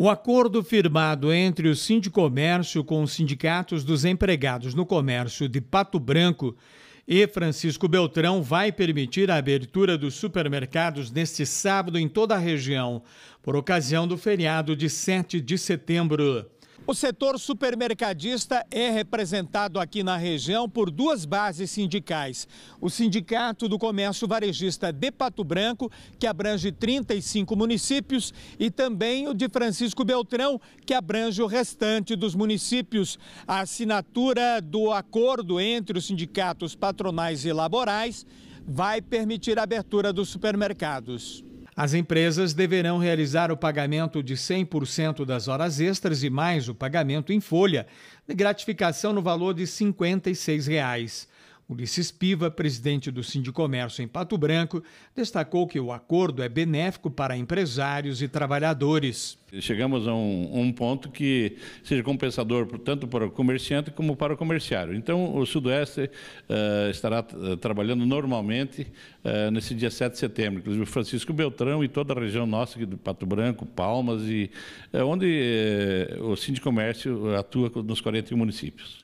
O acordo firmado entre o Sindicomércio com os sindicatos dos empregados no comércio de Pato Branco e Francisco Beltrão vai permitir a abertura dos supermercados neste sábado em toda a região, por ocasião do feriado de 7 de setembro. O setor supermercadista é representado aqui na região por duas bases sindicais. O Sindicato do Comércio Varejista de Pato Branco, que abrange 35 municípios, e também o de Francisco Beltrão, que abrange o restante dos municípios. A assinatura do acordo entre os sindicatos patronais e laborais vai permitir a abertura dos supermercados. As empresas deverão realizar o pagamento de 100% das horas extras e mais o pagamento em folha, de gratificação no valor de R$ 56. Reais. Ulisses Piva, presidente do Sindicomércio em Pato Branco, destacou que o acordo é benéfico para empresários e trabalhadores. Chegamos a um, um ponto que seja compensador tanto para o comerciante como para o comerciário. Então, o Sudoeste uh, estará eh, trabalhando normalmente uh, nesse dia 7 de setembro. Inclusive, o Francisco Beltrão e toda a região nossa, de Pato Branco, Palmas, e uh, onde o Sindicomércio atua nos 41 municípios.